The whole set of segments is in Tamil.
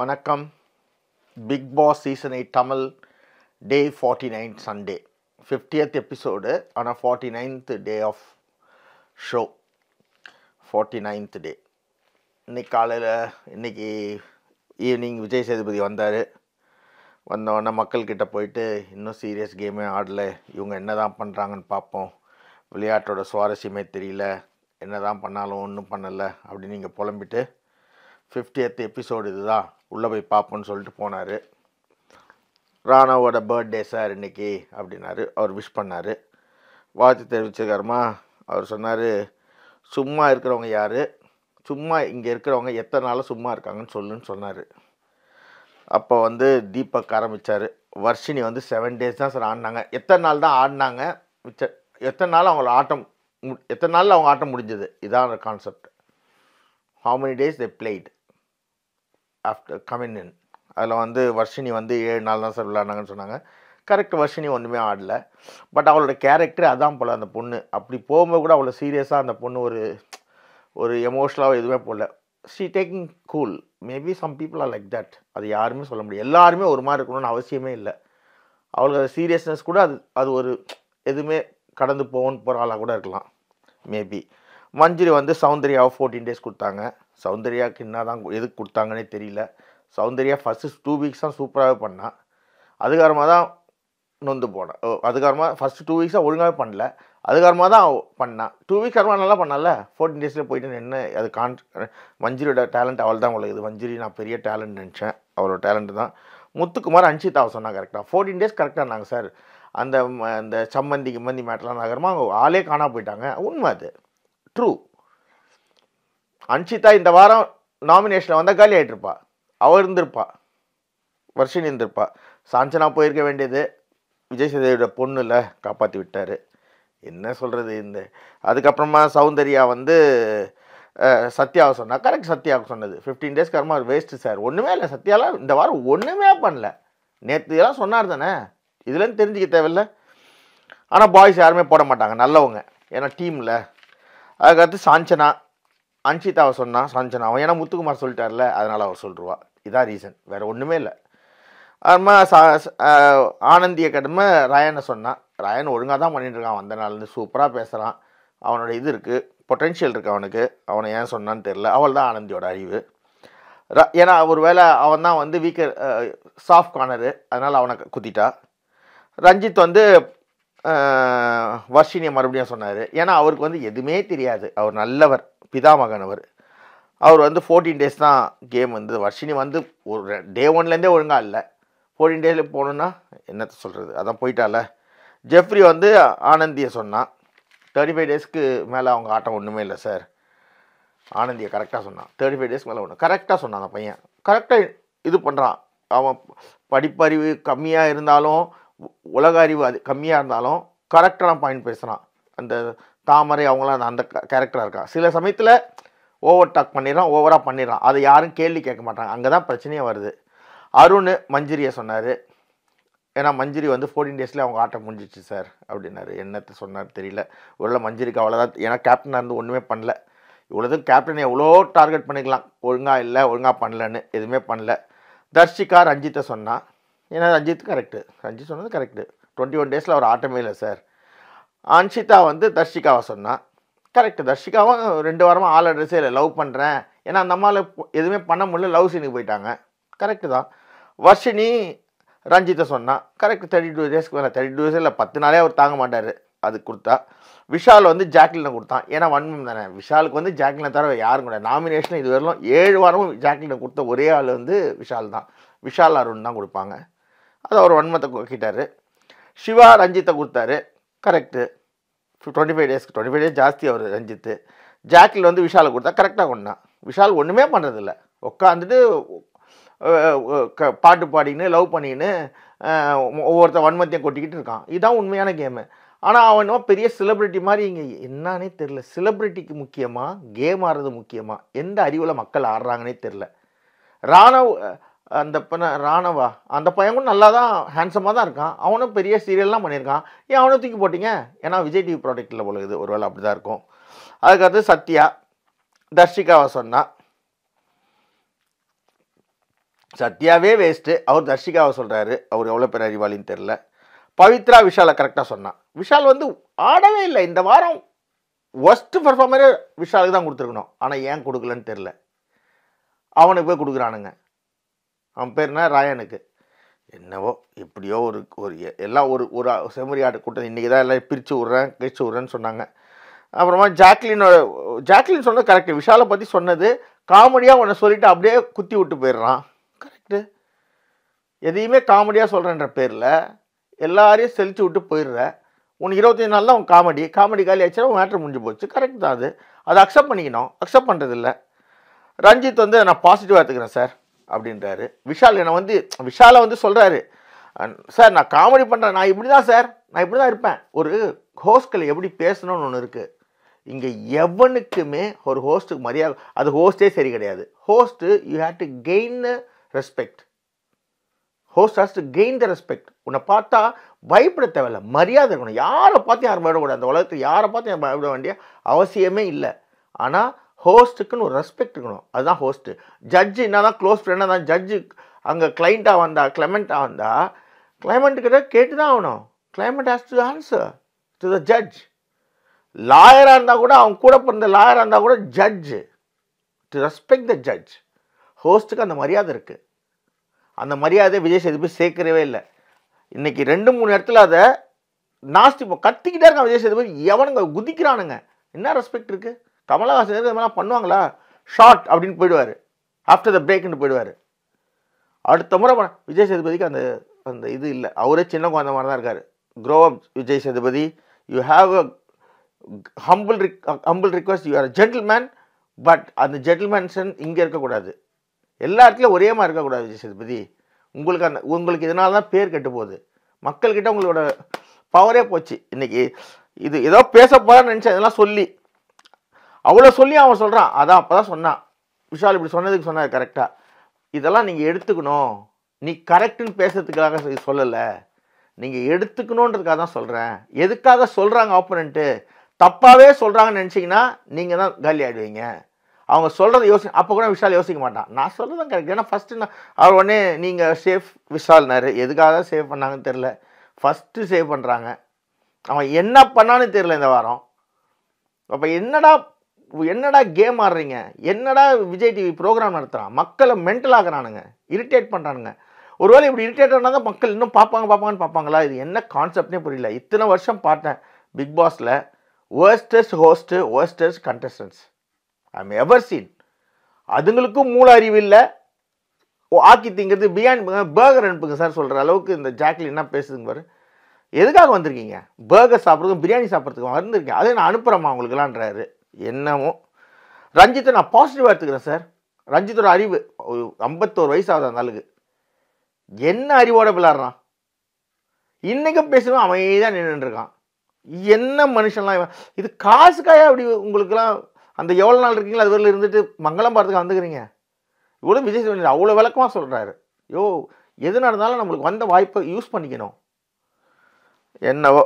வணக்கம் Bigg Boss season eight Tamil day forty nine Sunday fiftieth episode ஆனால் forty ninth day of show forty ninth day இன்னைக்கு காலையில் இன்றைக்கி ஈவினிங் விஜய் சேதுபதி வந்தார் வந்தோடனே மக்கள்கிட்ட போயிட்டு இன்னும் சீரியஸ் கேமே ஆடலை இவங்க என்ன தான் பண்ணுறாங்கன்னு பார்ப்போம் விளையாட்டோட சுவாரஸ்யமே தெரியல என்ன தான் பண்ணாலும் ஒன்றும் பண்ணலை அப்படின்னு நீங்கள் புலம்பிட்டு ஃபிஃப்டியத் எபிசோடு இதுதான் உள்ளே போய் பார்ப்போன்னு சொல்லிட்டு போனார் ராணாவோட பர்த்டே சார் இன்றைக்கி அப்படின்னாரு அவர் விஷ் பண்ணார் வாழ்த்து தெரிவிச்சிருக்காருமா அவர் சொன்னார் சும்மா இருக்கிறவங்க யார் சும்மா இங்கே இருக்கிறவங்க எத்தனை நாளும் சும்மா இருக்காங்கன்னு சொல்லுன்னு சொன்னார் அப்போ வந்து தீபக் ஆரம்பித்தார் வர்ஷினி வந்து செவன் டேஸ் தான் சார் ஆடினாங்க எத்தனை நாள் தான் ஆடினாங்க மிச்ச எத்தனை நாள் அவங்கள ஆட்டம் எத்தனை நாளில் அவங்க ஆட்டம் முடிஞ்சது இதான் concept how many days they played after coming in அதில் வந்து வர்ஷினி வந்து ஏழு நாள் தான் சார் விளையாடினாங்கன்னு சொன்னாங்க கரெக்ட் வர்ஷினி ஒன்றுமே ஆடலை பட் அவளோட கேரக்டர் அதான் போல் அந்த பொண்ணு அப்படி போகும்போது கூட அவ்வளோ சீரியஸாக அந்த பொண்ணு ஒரு ஒரு எமோஷ்னலாக எதுவுமே போடல she talking cool maybe some people are like that அது யாருமே சொல்ல முடியாது எல்லாருமே ஒரு மாதிரி இருக்கணும்னு அவசியமே இல்லை அவளுக்கு அது சீரியஸ்னஸ் கூட அது அது ஒரு எதுவுமே கடந்து போகணும்னு போகிற ஆளாக கூட இருக்கலாம் மேபி மஞ்சுரி வந்து சவுந்தரியாவை ஃபோர்டீன் டேஸ் கொடுத்தாங்க சௌந்தர்யாவுக்கு என்ன தான் எதுக்கு கொடுத்தாங்கன்னே தெரியல சௌந்தர்யா ஃபஸ்ட்டு டூ வீக்ஸ் தான் சூப்பராகவே பண்ணான் அதுக்காரமாக தான் நொந்து போனேன் அதுக்காரமாக ஃபஸ்ட்டு டூ வீக்ஸாக ஒழுங்காகவே பண்ணல அதுக்காரமாக தான் பண்ணான் டூ வீக்ஸ் அப்புறமா நல்லா பண்ணல ஃபோர்டீன் டேஸில் போயிட்டு என்ன அது கான் மஞ்சிரியோட டேலண்ட் அவள் தான் உலகுது மஞ்சிரி நான் பெரிய டேலண்ட் நினச்சேன் அவரோட டேலண்ட் தான் முத்துக்குமார் அஞ்சித் அவர் சொன்னால் கரெக்டாக ஃபோர்டீன் டேஸ் கரெக்டாக நாங்கள் சார் அந்த அந்த சம்மந்தி கிம்மந்தி மேட்டெலாம் நகரமாக அவங்க ஆளே காணா போயிட்டாங்க உண்மை அது ட்ரூ அன்ஷிதா இந்த வாரம் நாமினேஷனில் வந்தால் காலி ஆகிட்டுருப்பா அவள் இருந்திருப்பா வருஷினி இருந்திருப்பா சாஞ்சனா போயிருக்க வேண்டியது விஜய் பொண்ணு இல்லை காப்பாற்றி விட்டார் என்ன சொல்கிறது இந்த அதுக்கப்புறமா சௌந்தர்யா வந்து சத்யாவை சொன்னால் கரெக்ட் சத்யாவுக்கு சொன்னது ஃபிஃப்டீன் டேஸ்க்கு அப்புறமா வேஸ்ட்டு சார் ஒன்றுமே இல்லை சத்யாலாம் இந்த வாரம் ஒன்றுமே பண்ணல நேற்று இதெல்லாம் சொன்னார் தானே இதுலேருந்து தெரிஞ்சுக்க தேவையில்ல ஆனால் பாய்ஸ் யாருமே போட மாட்டாங்க நல்லவங்க ஏன்னா டீமில் அதுக்கடுத்து சாஞ்சனா அன்ஷிதாவை சஞ்சனா அவன் ஏன்னா முத்துக்குமார் சொல்லிட்டார்ல அதனால் அவர் சொல்லிடுவா இதான் ரீசன் வேறு ஒன்றுமே இல்லை அதுமா சா ஆனந்திய கடமை ராயனை சொன்னான் ராயன் ஒழுங்காக தான் பண்ணிட்டுருக்கான் வந்த நாள்லேருந்து சூப்பராக பேசுகிறான் அவனோட இது இருக்குது பொட்டென்ஷியல் இருக்குது அவனுக்கு அவனை ஏன் சொன்னான்னு தெரில அவள் தான் ஆனந்தியோட அறிவு ஏன்னா ஒரு வேளை அவன் தான் வந்து வீக்கர் சாஃப்ட் கார்னரு அதனால் அவனை குத்திட்டா ரஞ்சித் வந்து வர்ஷினியை மறுபடியும் சொன்னார் ஏன்னா அவருக்கு வந்து எதுவுமே தெரியாது அவர் நல்லவர் பிதாமகன் அவர் அவர் வந்து ஃபோர்டீன் டேஸ் தான் கேம் வந்து வர்ஷினி வந்து ஒரு டே ஒன்லேருந்தே ஒழுங்காக இல்லை ஃபோர்டீன் டேஸில் போகணுன்னா என்னத்தை சொல்கிறது அதான் போயிட்டால ஜெஃப்ரி வந்து ஆனந்தியை சொன்னான் தேர்ட்டி ஃபைவ் டேஸ்க்கு மேலே அவங்க ஆட்டம் ஒன்றுமே இல்லை சார் ஆனந்தியை கரெக்டாக சொன்னான் தேர்ட்டி ஃபைவ் டேஸ்க்கு மேலே ஒன்று கரெக்டாக சொன்னான் அந்த பையன் கரெக்டாக இது பண்ணுறான் அவன் படிப்பறிவு கம்மியாக இருந்தாலும் உலக அறிவு அது கம்மியாக இருந்தாலும் கரெக்டான பாயிண்ட் பேசுகிறான் அந்த தாமரை அவங்களாம் அந்த கேரக்டராக இருக்கான் சில சமயத்தில் ஓவர் டாக் பண்ணிடுறான் ஓவராக பண்ணிடுறான் அதை யாரும் கேள்வி கேட்க மாட்டாங்க அங்கே தான் பிரச்சனையே வருது அருண் மஞ்சிரியை சொன்னார் ஏன்னா மஞ்சிரி வந்து ஃபோர்டீன் டேஸில் அவங்க ஆட்டம் முடிஞ்சிச்சு சார் அப்படின்னாரு என்னத்தை சொன்னார் தெரியல இவ்வளோ மஞ்சிரிக்கு அவ்வளோதான் ஏன்னா கேப்டனாக இருந்து ஒன்றுமே பண்ணல இவ்வளோதும் கேப்டனை எவ்வளோ டார்கெட் பண்ணிக்கலாம் ஒழுங்காக இல்லை ஒழுங்காக பண்ணலன்னு எதுவுமே பண்ணல தர்ஷிகா ரஞ்சித்தை சொன்னால் ஏன்னா ரஞ்சித் கரெக்டு ரஞ்சித் சொன்னது கரெக்டு டுவெண்ட்டி ஒன் டேஸில் அவர் ஆட்டமே இல்லை சார் அன்ஷிதா வந்து தர்ஷிகாவை சொன்னான் கரெக்டு தர்ஷிகாவும் ரெண்டு வாரமாக ஆள் அட்ரஸே இல்லை லவ் பண்ணுறேன் ஏன்னா அந்த அம்மாவில் எதுவுமே பண்ண முடியல லவ் சீனுக்கு போயிட்டாங்க கரெக்டு தான் வர்ஷினி ரஞ்சித்தை சொன்னான் கரெக்ட் தேர்ட்டி டூ டேஸ்க்கு வேலை தேர்ட்டி டூ டேஸ் இல்லை பத்து நாளே அவர் தாங்க மாட்டார் அது கொடுத்தா விஷால் வந்து ஜாக்லினை கொடுத்தான் ஏன்னா வன்மம் தானே விஷாலுக்கு வந்து ஜாக்லினை தர யாரும் கூட நாமினேஷன் இது வரலாம் ஏழு வாரமும் ஜாக்லினை கொடுத்த ஒரே ஆள் வந்து விஷால் தான் விஷால் அருண் தான் கொடுப்பாங்க அது அவர் வன்மத்தை கோக்கிட்டார் சிவா ரஞ்சித்தை கொடுத்தாரு கரெக்டு டுவெண்ட்டி ஃபைவ் டேஸ்க்கு டுவெண்ட்டி ஃபைவ் டேஸ் ஜாஸ்தி அவர் ரஞ்சித்து ஜாக்கில் வந்து விஷாலை கொடுத்தா கரெக்டாக கொண்டான் விஷால் ஒன்றுமே பண்ணுறதில்ல உட்காந்துட்டு க பாட்டு பாடிக்கின்னு லவ் பண்ணிக்கின்னு ஒவ்வொருத்த வன்மத்தையும் கொட்டிக்கிட்டு இருக்கான் இதுதான் உண்மையான கேமு ஆனால் அவன் பெரிய செலிப்ரிட்டி மாதிரி இங்கே என்னன்னே தெரில செலிப்ரிட்டிக்கு முக்கியமாக கேம் ஆடுறது முக்கியமாக எந்த அறிவில் மக்கள் ஆடுறாங்கன்னே தெரில ராணவ் அந்த பண்ண ராணவா அந்த பையன் கூட நல்லா தான் ஹேண்ட்ஸமாக தான் இருக்கான் அவனும் பெரிய சீரியல்லாம் பண்ணியிருக்கான் ஏன் அவனை தூக்கி போட்டிங்க ஏன்னா விஜய் டிவி ப்ராடக்ட்டில் பொழுது ஒரு வேளை அப்படி தான் இருக்கும் அதுக்கடுத்து சத்யா தர்ஷிகாவை சொன்னான் சத்யாவே வேஸ்ட்டு அவர் தர்ஷிகாவை சொல்கிறாரு அவர் எவ்வளோ பேர் அறிவாளின்னு தெரில பவித்ரா விஷாலை கரெக்டாக சொன்னான் விஷால் வந்து ஆடவே இல்லை இந்த வாரம் ஒஸ்ட்டு பர்ஃபார்மரே விஷாலுக்கு தான் கொடுத்துருக்கணும் ஆனால் ஏன் கொடுக்கலன்னு தெரில அவனுக்கு போய் கொடுக்குறானுங்க அவன் பேர்னா ராயனுக்கு என்னவோ எப்படியோ ஒரு ஒரு எல்லாம் ஒரு ஒரு செம்மறி ஆடு கூட்டம் இன்றைக்கி தான் எல்லாம் பிரித்து விட்றேன் கழிச்சு விட்றேன்னு சொன்னாங்க அப்புறமா ஜாக்லினோட ஜாக்லின் சொன்னது கரெக்டு விஷாலை பற்றி சொன்னது காமெடியாக உன்னை சொல்லிவிட்டு அப்படியே குத்தி விட்டு போயிடுறான் கரெக்டு எதையுமே காமெடியாக சொல்கிறேன்ற பேரில் எல்லாரையும் செலுத்தி விட்டு போயிடுற உன் இருபத்தஞ்சு நாளில் உன் காமெடி காமெடி காலி ஆச்சு உன் மேட்ரு முடிஞ்சு போச்சு கரெக்ட் தான் அது அதை அக்செப்ட் பண்ணிக்கணும் அக்செப்ட் பண்ணுறதில்ல ரஞ்சித் வந்து நான் பாசிட்டிவாக எடுத்துக்கிறேன் சார் அப்படின்றாரு விஷால் என்னை வந்து விஷாலை வந்து சொல்கிறாரு சார் நான் காமெடி பண்ணுறேன் நான் இப்படி தான் சார் நான் இப்படி தான் இருப்பேன் ஒரு ஹோஸ்ட்கள் எப்படி பேசணும்னு ஒன்று இருக்குது இங்கே எவனுக்குமே ஒரு ஹோஸ்ட்டுக்கு மரியாதை அது ஹோஸ்டே சரி கிடையாது host you had to gain the respect host has to gain the respect உன்னை பார்த்தா பயப்பட தேவையில்ல மரியாதை இருக்கணும் யாரை பார்த்து யாரும் பயப்படக்கூடாது அந்த உலகத்தில் யாரை பார்த்து பயப்பட வேண்டிய அவசியமே இல்லை ஆனால் ஹோஸ்ட்டுக்குன்னு ஒரு ரெஸ்பெக்ட் இருக்கணும் அதுதான் ஹோஸ்ட்டு ஜட்ஜு என்ன தான் க்ளோஸ் ஃப்ரெண்டாக தான் ஜட்ஜு அங்கே கிளைண்ட்டாக வந்தா கிளைமெண்ட்டாக வந்தால் கிளைமெண்ட்டுக்கிட்ட கேட்டு தான் ஆகணும் client has to answer to the judge லாயராக இருந்தால் கூட அவங்க கூட பிறந்த லாயராக இருந்தால் கூட judge to respect the judge ஹோஸ்ட்டுக்கு அந்த மரியாதை இருக்குது அந்த மரியாதை விஜய் சேதுபதி சேர்க்கவே இல்லை இன்றைக்கி ரெண்டு மூணு இடத்துல அதை நாஸ்தி கத்திக்கிட்டே இருக்கான் விஜய் சேதுபதி எவனுங்க குதிக்கிறானுங்க என்ன ரெஸ்பெக்ட் இருக்குது கமலஹாசன் இது மாதிரிலாம் பண்ணுவாங்களா ஷார்ட் அப்படின்னு போயிடுவார் ஆஃப்டர் த பிரேக்னு போயிடுவார் அடுத்த முறை விஜய் சேதுபதிக்கு அந்த அந்த இது இல்லை அவரே சின்ன குழந்த மாதிரி தான் இருக்கார் grow up Vijay Sethupathi you have a humble request humble request you are a gentleman but அந்த ஜென்டில்மேன்சன் இங்கே இருக்கக்கூடாது எல்லா இடத்துலையும் ஒரே மாதிரி இருக்கக்கூடாது விஜய் சேதுபதி உங்களுக்கு அந்த உங்களுக்கு இதனால தான் பேர் கெட்டு போகுது மக்கள்கிட்ட உங்களோட பவரே போச்சு இன்றைக்கி இது ஏதோ பேச போகிறான்னு நினச்சி இதெல்லாம் சொல்லி அவ்வளோ சொல்லி அவன் சொல்கிறான் அதான் அப்போ தான் சொன்னான் விஷால் இப்படி சொன்னதுக்கு சொன்னார் கரெக்டாக இதெல்லாம் நீங்கள் எடுத்துக்கணும் நீ கரெக்டுன்னு பேசுறதுக்காக சொல்லலை நீங்கள் எடுத்துக்கணுன்றதுக்காக தான் சொல்கிறேன் எதுக்காக சொல்கிறாங்க ஆப்போனண்ட்டு தப்பாகவே சொல்கிறாங்கன்னு நினச்சிங்கன்னா நீங்கள் தான் காலி ஆகிடுவீங்க அவங்க சொல்கிறத யோசி அப்போ கூட விஷால் யோசிக்க மாட்டான் நான் சொல்கிறது கரெக்ட் ஏன்னா ஃபஸ்ட்டு நான் அவர் உடனே நீங்கள் சேஃப் விஷால்னாரு எதுக்காக தான் சேவ் பண்ணாங்கன்னு தெரில ஃபஸ்ட்டு சேவ் பண்ணுறாங்க அவன் என்ன பண்ணான்னு தெரில இந்த வாரம் அப்போ என்னடா என்னடா கேம் ஆடுறீங்க என்னடா விஜய் டிவி ப்ரோக்ராம் நடத்துகிறான் மக்களை மென்டல் ஆகிறானுங்க இரிட்டேட் பண்ணுறானுங்க ஒருவேளை இப்படி இரிட்டேட் ஆனால் தான் மக்கள் இன்னும் பார்ப்பாங்க பார்ப்பாங்கன்னு பார்ப்பாங்களா இது என்ன கான்செப்ட்னே புரியல இத்தனை வருஷம் பார்த்தேன் பிக் பாஸில் worstest host worstest contestants I am ever seen அதுங்களுக்கும் மூல அறிவு இல்லை ஆக்கி திங்கிறது பியாண்ட் பேர்கர் அனுப்புங்க சார் சொல்கிற அளவுக்கு இந்த ஜாக்கில் என்ன பேசுதுங்க பாரு எதுக்காக வந்திருக்கீங்க பேர்கர் சாப்பிட்றதுக்கும் பிரியாணி சாப்பிட்றதுக்கும் வந்திருக்கேன் அதே நான் அனுப்புகிறேம்மா அவங்களுக்குலான்றாரு என்னமோ ரஞ்சித்தை நான் பாசிட்டிவாக எடுத்துக்கிறேன் சார் ரஞ்சித்தோட அறிவு ஐம்பத்தோரு வயசு ஆகுது அந்த ஆளுக்கு என்ன அறிவோட விளாட்றான் இன்றைக்கும் பேசணும் அமைதியாக நின்றுருக்கான் என்ன மனுஷன்லாம் இது காசுக்காக அப்படி உங்களுக்கெல்லாம் அந்த எவ்வளோ நாள் இருக்கீங்களோ அது வரையில் இருந்துட்டு மங்களம் பார்த்துக்க வந்துக்கிறீங்க இவ்வளோ விஜய் சேவன் அவ்வளோ விளக்கமாக சொல்கிறாரு யோ எது நடந்தாலும் நம்மளுக்கு வந்த வாய்ப்பை யூஸ் பண்ணிக்கணும் என்னவோ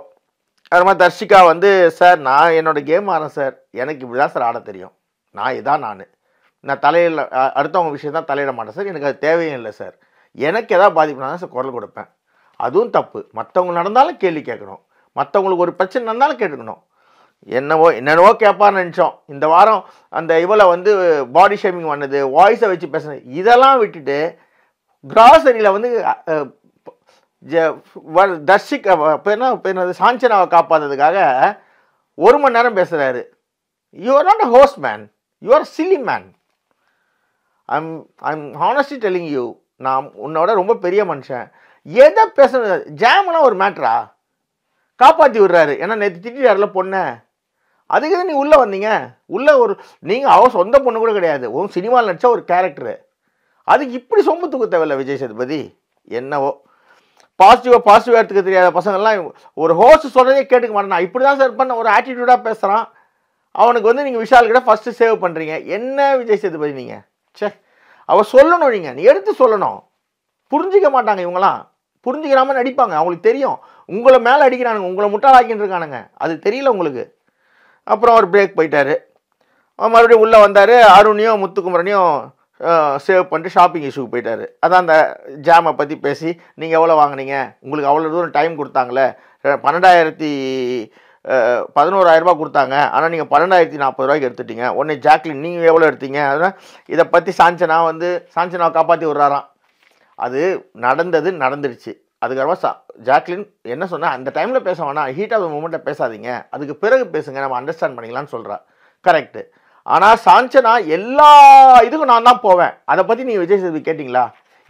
அது மாதிரி தர்ஷிகா வந்து சார் நான் என்னோடய கேம் ஆறேன் சார் எனக்கு இப்படி தான் சார் ஆட தெரியும் நான் இதான் நான் நான் தலையில் அடுத்தவங்க விஷயம் தான் தலையிட மாட்டேன் சார் எனக்கு அது தேவையும் இல்லை சார் எனக்கு எதாவது பாதிப்புனா தான் சார் குரல் கொடுப்பேன் அதுவும் தப்பு மற்றவங்க நடந்தாலும் கேள்வி கேட்கணும் மற்றவங்களுக்கு ஒரு பிரச்சனை நடந்தாலும் கேட்டுக்கணும் என்னவோ என்னென்னவோ கேட்பான்னு நினச்சோம் இந்த வாரம் அந்த இவளை வந்து பாடி ஷேமிங் பண்ணது வாய்ஸை வச்சு பேசுனது இதெல்லாம் விட்டுட்டு கிராசரியில் வந்து தர்ஷிக் இப்போ என்ன என்னது சாஞ்சனாவை காப்பாத்ததுக்காக ஒரு மணி நேரம் பேசுகிறாரு you are not a host man you are silly man I'm I'm honestly telling you நான் உன்னோட ரொம்ப பெரிய மனுஷன் எதை பேச ஜாமெலாம் ஒரு மேட்ரா காப்பாற்றி விடுறாரு ஏன்னா நேற்று திட்டிடாருல பொண்ணை அதுக்கு நீ உள்ளே வந்தீங்க உள்ளே ஒரு நீங்கள் அவ சொந்த பொண்ணு கூட கிடையாது உன் சினிமாவில் நடித்த ஒரு கேரக்டரு அதுக்கு இப்படி சொம்பு தூக்க தேவையில்ல விஜய் சதுபதி என்னவோ பாசிட்டிவாக பாசிட்டிவாக எடுத்துக்க தெரியாத பசங்கள்லாம் ஒரு ஹோஸ்ட் சொல்கிறதே கேட்டுக்க மாட்டேன் இப்படி தான் சார் பண்ண ஒரு ஆட்டிடியூடாக பேசுகிறான் அவனுக்கு வந்து நீங்கள் விஷால் கிட்ட ஃபஸ்ட்டு சேவ் பண்ணுறீங்க என்ன விஜய் சேதுபதி நீங்கள் சே அவள் சொல்லணும் நீங்கள் நீ எடுத்து சொல்லணும் புரிஞ்சிக்க மாட்டாங்க இவங்களாம் புரிஞ்சுக்கிறாமல் நடிப்பாங்க அவங்களுக்கு தெரியும் உங்களை மேலே அடிக்கிறானுங்க உங்களை முட்டாளாக்கின்னு இருக்கானுங்க அது தெரியல உங்களுக்கு அப்புறம் அவர் பிரேக் போயிட்டார் மறுபடியும் உள்ளே வந்தார் அருணியும் முத்துக்குமரனையும் சேவ் பண்ணிட்டு ஷாப்பிங் இஷ்யூக்கு போயிட்டார் அதான் அந்த ஜாமை பற்றி பேசி நீங்கள் எவ்வளோ வாங்கினீங்க உங்களுக்கு அவ்வளோ தூரம் டைம் கொடுத்தாங்களே பன்னெண்டாயிரத்தி பதினோராயிரரூபா கொடுத்தாங்க ஆனால் நீங்கள் பன்னெண்டாயிரத்தி நாற்பது ரூபாய்க்கு எடுத்துட்டீங்க உடனே ஜாக்லின் நீங்கள் எவ்வளோ எடுத்தீங்க அதனால் இதை பற்றி சாஞ்சனா வந்து சாஞ்சனாவை காப்பாற்றி விட்றாராம் அது நடந்தது நடந்துருச்சு அதுக்கப்புறமா சா ஜாக்லின் என்ன சொன்னால் அந்த டைமில் பேச வேணாம் ஹீட் ஆஃப் த பேசாதீங்க அதுக்கு பிறகு பேசுங்க நம்ம அண்டர்ஸ்டாண்ட் பண்ணிக்கலாம்னு சொல்கிறா கரெக்டு ஆனால் சாஞ்சனா எல்லா இதுக்கும் நான் தான் போவேன் அதை பற்றி நீ விஜய் சேதுபதி கேட்டிங்களா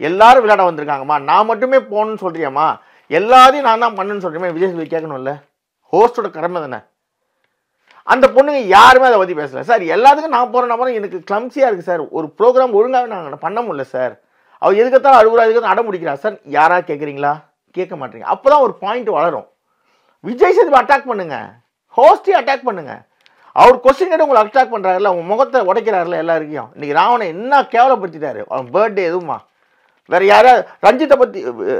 எல்லாரும் விளையாட வந்திருக்காங்கம்மா நான் மட்டுமே போகணும்னு சொல்கிறியம்மா எல்லாத்தையும் நான் தான் பண்ணுன்னு சொல்கிறேன் விஜய் சேதுபதி கேட்கணும்ல ஹோஸ்டோட கடமை தானே அந்த பொண்ணுங்க யாருமே அதை பற்றி பேசலை சார் எல்லாத்துக்கும் நான் போகிறேன் எனக்கு கிளம்சியாக இருக்குது சார் ஒரு ப்ரோக்ராம் ஒழுங்காக நாங்கள் பண்ண முடியல சார் அவர் எதுக்கத்தான் அழுகுறா எதுக்கு அடம் முடிக்கிறா சார் யாராக கேட்குறீங்களா கேட்க மாட்டேங்க அப்போ தான் ஒரு பாயிண்ட் வளரும் விஜய் சேதுபதி அட்டாக் பண்ணுங்கள் ஹோஸ்டே அட்டாக் பண்ணுங்கள் அவர் கொஸ்டின் கேட்டு உங்களை அட்டாக் பண்ணுறாருல அவங்க முகத்தை உடைக்கிறாருல எல்லாருக்கையும் இன்றைக்கி ராவணை என்ன கேவலப்படுத்திட்டாரு அவன் பேர்தே எதுவுமா வேறு யாராவது ரஞ்சித்தை பற்றி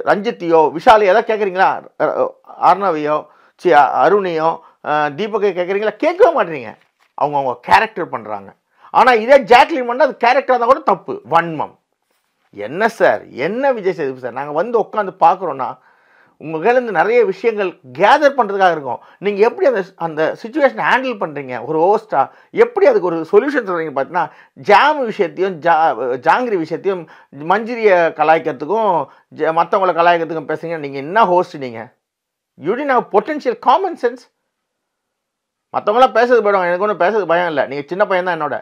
ரஞ்சித்தையோ விஷாலையோ ஏதாவது கேட்குறீங்களா அர்ணவையோ சி அருணையோ தீபக்கை கேட்குறீங்களா கேட்கவே மாட்டேறீங்க அவங்க அவங்க கேரக்டர் பண்ணுறாங்க ஆனால் இதே ஜாக்லின் பண்ணால் அது கேரக்டராக தான் கூட தப்பு வன்மம் என்ன சார் என்ன விஜய் சேதுபதி சார் நாங்கள் வந்து உட்காந்து பார்க்குறோன்னா உங்களுக்கு நிறைய விஷயங்கள் கேதர் பண்ணுறதுக்காக இருக்கும் நீங்கள் எப்படி அந்த அந்த சுச்சுவேஷனை ஹேண்டில் பண்ணுறீங்க ஒரு ஹோஸ்ட்டாக எப்படி அதுக்கு ஒரு சொல்யூஷன் சொல்கிறீங்க பார்த்தீங்கன்னா ஜாம் விஷயத்தையும் ஜா ஜாங்கிரி விஷயத்தையும் மஞ்சிரியை கலாய்க்கிறதுக்கும் ஜ மற்றவங்களை கலாய்க்கிறதுக்கும் பேசுங்க நீங்கள் என்ன ஹோஸ்ட் நீங்கள் யூடின் ஹவ் பொட்டென்ஷியல் காமன் சென்ஸ் மற்றவங்களாம் பேசுறது போயிடுவாங்க எனக்கு ஒன்றும் பேசுறது பயம் இல்லை நீங்கள் சின்ன பையன் தான் என்னோட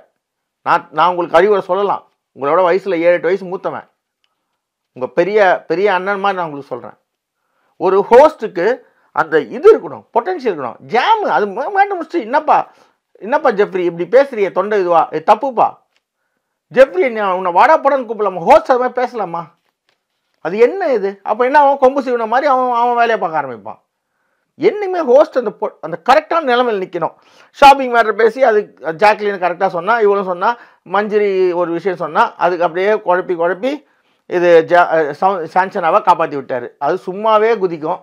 நான் நான் உங்களுக்கு அறிவுரை சொல்லலாம் உங்களோட வயசில் ஏழு எட்டு வயசு மூத்தவன் உங்கள் பெரிய பெரிய அண்ணன் மாதிரி நான் உங்களுக்கு சொல்கிறேன் ஒரு ஹோஸ்ட்டுக்கு அந்த இது இருக்கணும் பொட்டன்ஷியல் இருக்கணும் ஜாமு அது வேண்டும் முடிச்சு என்னப்பா என்னப்பா ஜெஃப்ரி இப்படி பேசுறிய தொண்டை இதுவா தப்புப்பா ஜெஃப்ரி என்ன உன்னை வாடா போடன்னு கூப்பிடலாமா ஹோஸ்ட் அது மாதிரி பேசலாமா அது என்ன இது அப்போ என்ன அவன் கொம்பு செய்வன மாதிரி அவன் அவன் வேலையை பார்க்க ஆரம்பிப்பான் என்னையுமே ஹோஸ்ட் அந்த அந்த கரெக்டான நிலைமையில் நிற்கணும் ஷாப்பிங் மேட்ரு பேசி அது ஜாக்லின்னு கரெக்டாக சொன்னால் இவ்வளோ சொன்னால் மஞ்சரி ஒரு விஷயம் சொன்னால் அதுக்கு அப்படியே குழப்பி குழப்பி இது ஜா அவ காப்பாற்றி விட்டார் அது சும்மாவே குதிக்கும்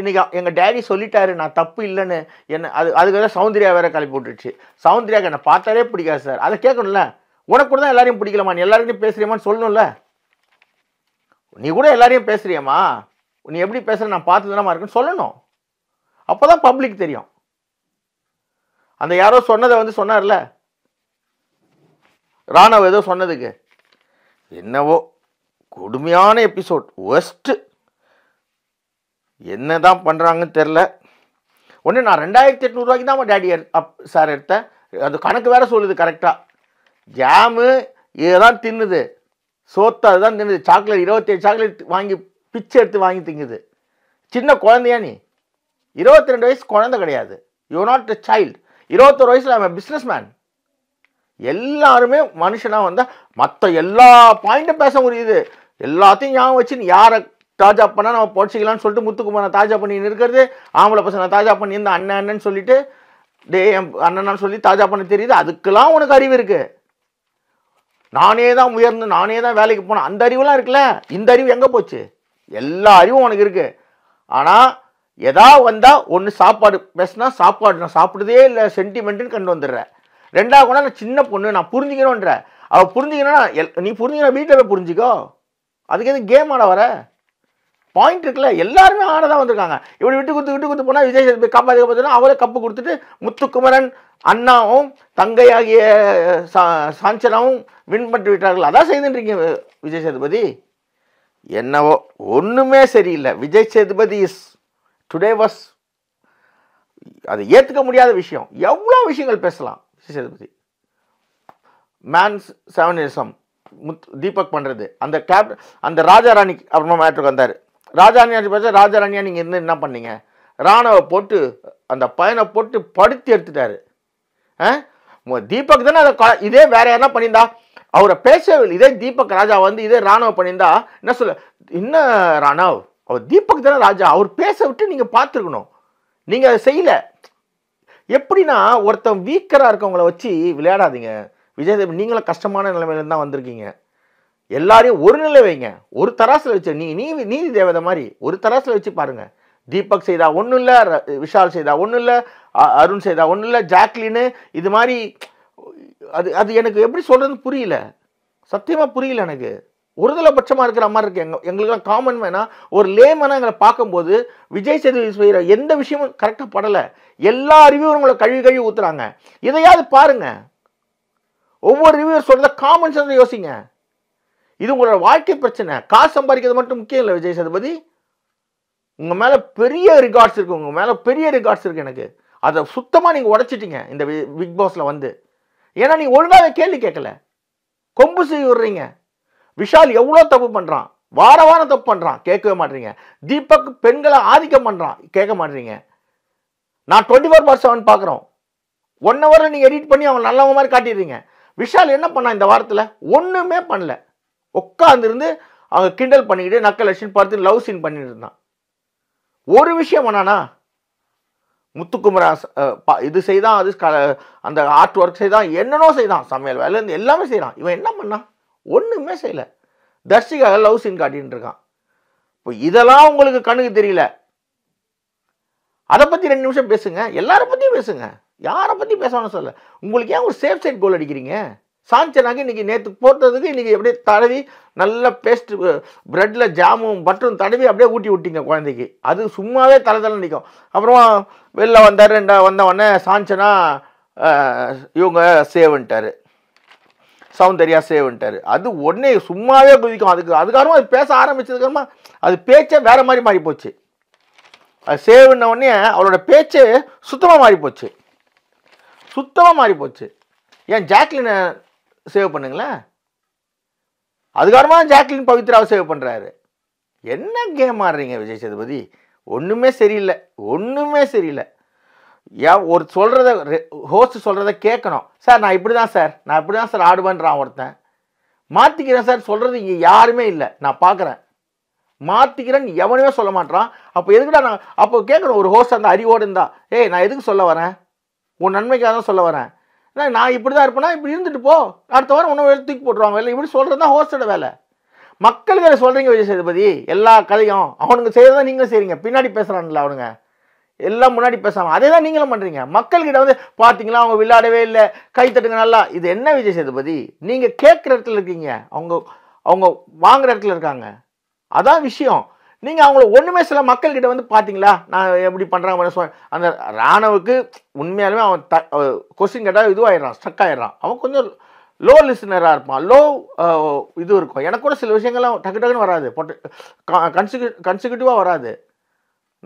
இன்றைக்கி எங்கள் டேடி சொல்லிட்டாரு நான் தப்பு இல்லைன்னு என்ன அது அதுக்கு தான் சௌந்தர்யா வேற கிளப்பி விட்டுருச்சு சௌந்தர்யாவுக்கு என்னை பார்த்தாலே பிடிக்காது சார் அதை கேட்கணும்ல உனக்கு கூட தான் எல்லாரையும் பிடிக்கலாமா நீ எல்லாருக்கிட்டையும் பேசுகிறியமான்னு சொல்லணும்ல நீ கூட எல்லாரையும் பேசுகிறியம்மா நீ எப்படி பேசுகிற நான் பார்த்து தானமா இருக்குன்னு சொல்லணும் அப்போ தான் பப்ளிக் தெரியும் அந்த யாரோ சொன்னதை வந்து சொன்னார்ல ராணுவ ஏதோ சொன்னதுக்கு என்னவோ கொடுமையான எபிசோட் ஒஸ்ட்டு என்ன தான் பண்ணுறாங்கன்னு தெரில ஒன்று நான் ரெண்டாயிரத்தி எட்நூறுவாய்க்கு தான் டேடி அப் சார் எடுத்தேன் அது கணக்கு வேறு சொல்லுது கரெக்டாக ஜாமு இதுதான் தின்னுது சோத்து அதுதான் தின்னுது சாக்லேட் இருபத்தேழு சாக்லேட் வாங்கி பிச்சை எடுத்து வாங்கி திங்குது சின்ன குழந்தையா நீ இருபத்தி ரெண்டு வயசு குழந்தை கிடையாது யூ நாட் அ சைல்டு இருபத்தொரு வயசில் அவன் பிஸ்னஸ் மேன் எல்லாருமே மனுஷனாக வந்தால் மற்ற எல்லா பாயிண்ட்டும் பேச முடியுது எல்லாத்தையும் ஞாபகம் வச்சு யாரை தாஜா பண்ணால் நம்ம பொழைச்சிக்கலாம்னு சொல்லிட்டு முத்துக்குமாரை தாஜா பண்ணின்னு இருக்கிறது ஆம்பளை பசங்க தாஜா பண்ணியிருந்த அண்ணன் அண்ணன்னு சொல்லிட்டு டே என் அண்ணன்னு சொல்லி தாஜா பண்ண தெரியுது அதுக்கெல்லாம் உனக்கு அறிவு இருக்குது நானே தான் உயர்ந்து நானே தான் வேலைக்கு போனேன் அந்த அறிவுலாம் இருக்குல்ல இந்த அறிவு எங்கே போச்சு எல்லா அறிவும் உனக்கு இருக்குது ஆனால் எதா வந்தால் ஒன்று சாப்பாடு பேசுனா சாப்பாடு நான் சாப்பிடுதே இல்லை சென்டிமெண்ட்டுன்னு கண்டு வந்துடுறேன் ரெண்டாவது கூட நான் சின்ன பொண்ணு நான் புரிஞ்சுக்கணுன்ற அவள் எல் நீ புரிஞ்சுக்கணும் வீட்டில் போய் புரிஞ்சிக்கோ அதுக்கு எது கேம் ஆட வர பாயிண்ட் இருக்குல்ல எல்லாருமே ஆட தான் வந்திருக்காங்க இப்படி விட்டு கொடுத்து விட்டு கொடுத்து போனால் விஜய் சேதுபதி கப்பா அதிக பார்த்தோன்னா அவரே கப்பு கொடுத்துட்டு முத்துக்குமரன் அண்ணாவும் தங்கை ஆகிய சா சாஞ்சனாவும் வின் பண்ணி விட்டார்கள் அதான் செய்துன்றீங்க விஜய் சேதுபதி என்னவோ ஒன்றுமே சரியில்லை Vijay Sethupathi is today was அதை ஏற்றுக்க முடியாத விஷயம் எவ்வளோ விஷயங்கள் பேசலாம் சேதுபதி மேன்ஸ் செவனிசம் முத் தீபக் பண்ணுறது அந்த கேப் அந்த ராஜாராணி அப்புறமா மேட்ருக்கு வந்தார் ராஜாராணி பார்த்தா ராணியா நீங்கள் இருந்து என்ன பண்ணீங்க ராணுவ போட்டு அந்த பையனை போட்டு படுத்தி எடுத்துட்டாரு ஆ தீபக் தானே அதை இதே வேற யாரா பண்ணியிருந்தா அவரை பேசவே இதே தீபக் ராஜா வந்து இதே ராணுவ பண்ணியிருந்தா என்ன சொல்ல என்ன ராணவ் அவர் தீபக் தானே ராஜா அவர் பேச விட்டு நீங்கள் பார்த்துருக்கணும் நீங்கள் அதை செய்யலை எப்படின்னா ஒருத்தன் வீக்கராக இருக்கவங்கள வச்சு விளையாடாதீங்க விஜயதேவி நீங்களும் கஷ்டமான நிலைமையில தான் வந்திருக்கீங்க எல்லாரையும் ஒரு நிலை வைங்க ஒரு தராசில் வச்சு நீ நீ நீதி தேவதை மாதிரி ஒரு தராசில் வச்சு பாருங்கள் தீபக் செய்தா ஒன்றும் இல்லை விஷால் செய்தா ஒன்றும் இல்லை அருண் செய்தா ஒன்றும் இல்லை ஜாக்லின்னு இது மாதிரி அது அது எனக்கு எப்படி சொல்கிறதுன்னு புரியல சத்தியமாக புரியல எனக்கு ஒருதலை பட்சமாக இருக்கிற மாதிரி இருக்குது எங்க எங்களுக்குலாம் காமன் வேணால் ஒரு லேமனாக எங்களை பார்க்கும்போது விஜய் சேதுபதி செய்கிற எந்த விஷயமும் கரெக்டாக படலை எல்லா ரிவ்யூவரும் உங்களை கழுவி கழுவி ஊற்றுறாங்க இதையாவது பாருங்கள் ஒவ்வொரு ரிவ்யூவர் சொல்கிறத காமன் சென்ஸ் யோசிங்க இது உங்களோட வாழ்க்கை பிரச்சனை காசு சம்பாதிக்கிறது மட்டும் முக்கியம் இல்லை விஜய் சேதுபதி உங்கள் மேலே பெரிய ரிகார்ட்ஸ் இருக்குது உங்கள் மேலே பெரிய ரிகார்ட்ஸ் இருக்குது எனக்கு அதை சுத்தமாக நீங்கள் உடச்சிட்டிங்க இந்த பிக் பாஸில் வந்து ஏன்னா நீங்கள் ஒழுங்காக கேள்வி கேட்கல கொம்பு செய்ய விடுறீங்க விஷால் எவ்வளோ தப்பு பண்ணுறான் வார வாரம் தப்பு பண்ணுறான் கேட்கவே மாட்டீங்க தீபக் பெண்களை ஆதிக்கம் பண்ணுறான் கேட்க மாட்றீங்க நான் டுவெண்ட்டி ஃபோர் பார் செவன் பார்க்குறோம் ஒன் ஹவரில் நீங்கள் எடிட் பண்ணி அவன் நல்லவன் மாதிரி காட்டிடுறீங்க விஷால் என்ன பண்ணான் இந்த வாரத்தில் ஒன்றுமே பண்ணல உட்காந்துருந்து அவங்க கிண்டல் பண்ணிக்கிட்டு நக்கல் லட்சம் பார்த்து லவ் சீன் பண்ணிட்டு இருந்தான் ஒரு விஷயம் பண்ணானா முத்துக்குமரா இது செய்தான் அது அந்த ஆர்ட் ஒர்க் செய்தான் என்னென்னோ செய்தான் சமையல் வேலை எல்லாமே செய்கிறான் இவன் என்ன பண்ணான் ஒன்றுமே செய்யலை தர்ஷிகாக லவ் சீன் காட்டின்னு இருக்கான் இப்போ இதெல்லாம் உங்களுக்கு கண்ணுக்கு தெரியல அதை பற்றி ரெண்டு நிமிஷம் பேசுங்க எல்லாரை பற்றியும் பேசுங்க யாரை பற்றி பேசணும் சொல்ல உங்களுக்கு ஏன் ஒரு சேஃப் சைட் கோல் அடிக்கிறீங்க சாஞ்சனாக்கு இன்றைக்கி நேற்று போட்டதுக்கு இன்றைக்கி அப்படியே தடவி நல்ல பேஸ்ட்டு ப்ரெட்டில் ஜாமும் பட்டரும் தடவி அப்படியே ஊட்டி விட்டிங்க குழந்தைக்கு அது சும்மாவே தலை தலை நிற்கும் அப்புறம் வெளில வந்தார் ரெண்டா வந்தவொடனே சாஞ்சனா இவங்க சேவன்ட்டார் சௌந்தர்யா சேவன்ட்டார் அது உடனே சும்மாவே குதிக்கும் அதுக்கு அதுக்காரமாக அது பேச ஆரம்பித்ததுக்கப்புறமா அது பேச்சே வேறு மாதிரி மாறி போச்சு அது சேவுன்ன உடனே அவரோட பேச்சு சுத்தமாக மாறி போச்சு சுத்தமாக மாறி போச்சு ஏன் ஜாக்லினை சேவ் பண்ணுங்களேன் அதுக்காரமாக ஜாக்லின் பவித்ராவை சேவ் பண்ணுறாரு என்ன கேம் ஆடுறீங்க விஜய் சேதுபதி ஒன்றுமே சரியில்லை ஒன்றுமே சரியில்லை ஏன் ஒரு சொல்கிறத ஹோஸ்ட் சொல்கிறத கேட்கணும் சார் நான் இப்படி தான் சார் நான் இப்படி தான் சார் ஆடுவேன்றான் ஒருத்தன் மாற்றிக்கிறேன் சார் சொல்கிறது இங்கே யாருமே இல்லை நான் பார்க்குறேன் மாற்றிக்கிறேன்னு எவனுமே சொல்ல மாட்டான் அப்போ எதுக்குடா நான் அப்போ கேட்குறேன் ஒரு ஹோஸ்ட் அந்த அறிவோடு இருந்தா ஏய் நான் எதுக்கு சொல்ல வரேன் உன் நன்மைக்காக தான் சொல்ல வரேன் நான் இப்படி தான் இருப்பேனா இப்படி இருந்துட்டு போ அடுத்த வாரம் உணவு தூக்கி போட்டுருவாங்க இல்லை இப்படி சொல்கிறது தான் ஹோஸ்டோட வேலை மக்களுக்கு அதை சொல்கிறீங்க விஜய் சேதுபதி எல்லா கதையும் அவனுங்க செய்கிறதா நீங்களும் செய்கிறீங்க பின்னாடி பேசுகிறான்ல அவனுங்க எல்லாம் முன்னாடி பேசாமல் அதே தான் நீங்களும் பண்ணுறீங்க மக்கள்கிட்ட வந்து பார்த்தீங்களா அவங்க விளையாடவே இல்லை கை தட்டுங்க நல்லா இது என்ன விஜய் சேதுபதி நீங்கள் கேட்குற இடத்துல இருக்கீங்க அவங்க அவங்க வாங்குற இடத்துல இருக்காங்க அதான் விஷயம் நீங்கள் அவங்கள ஒன்றுமே சில மக்கள்கிட்ட வந்து பார்த்தீங்களா நான் எப்படி பண்ணுறாங்க அந்த ராணுவுக்கு உண்மையாலுமே அவன் த கொஸ்டின் கேட்டால் இதுவாகிடறான் ஸ்ட்ரக் ஆகிடறான் அவன் கொஞ்சம் லோ லிஸ்னராக இருப்பான் லோ இது இருக்கும் எனக்கு கூட சில விஷயங்கள்லாம் டக்கு டக்குன்னு வராது கன்சிக்யூ கன்சிக்யூட்டிவாக வராது